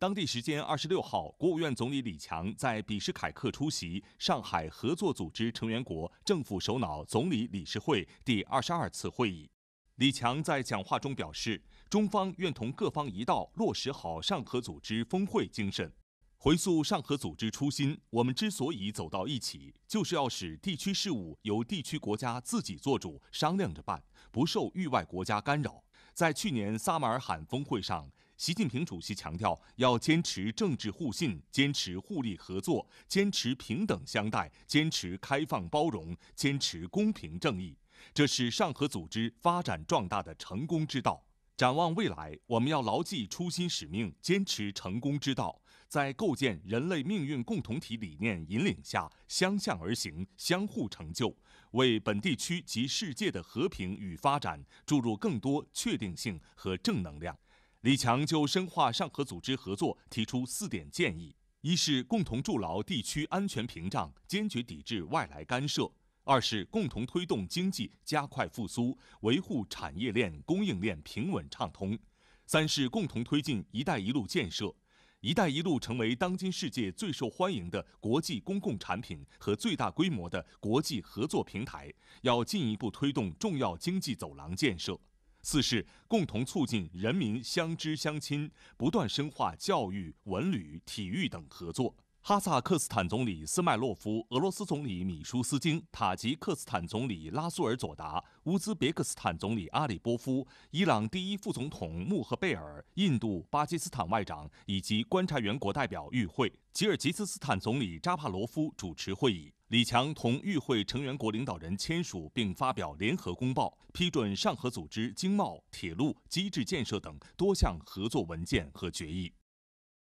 当地时间二十六号，国务院总理李强在比什凯克出席上海合作组织成员国政府首脑总理理事会第二十二次会议。李强在讲话中表示，中方愿同各方一道落实好上合组织峰会精神。回溯上合组织初心，我们之所以走到一起，就是要使地区事务由地区国家自己做主、商量着办，不受域外国家干扰。在去年撒马尔罕峰会上。习近平主席强调，要坚持政治互信，坚持互利合作，坚持平等相待，坚持开放包容，坚持公平正义，这是上合组织发展壮大的成功之道。展望未来，我们要牢记初心使命，坚持成功之道，在构建人类命运共同体理念引领下，相向而行，相互成就，为本地区及世界的和平与发展注入更多确定性和正能量。李强就深化上合组织合作提出四点建议：一是共同筑牢地区安全屏障，坚决抵制外来干涉；二是共同推动经济加快复苏，维护产业链、供应链平稳畅通；三是共同推进“一带一路”建设，“一带一路”成为当今世界最受欢迎的国际公共产品和最大规模的国际合作平台，要进一步推动重要经济走廊建设。四是共同促进人民相知相亲，不断深化教育、文旅、体育等合作。哈萨克斯坦总理斯迈洛夫、俄罗斯总理米舒斯京、塔吉克斯坦总理拉苏尔佐达、乌兹别克斯坦总理阿里波夫、伊朗第一副总统穆赫贝尔、印度、巴基斯坦外长以及观察员国代表与会。吉尔吉斯斯坦总理扎帕罗夫主持会议。李强同与会成员国领导人签署并发表联合公报，批准上合组织经贸、铁路机制建设等多项合作文件和决议。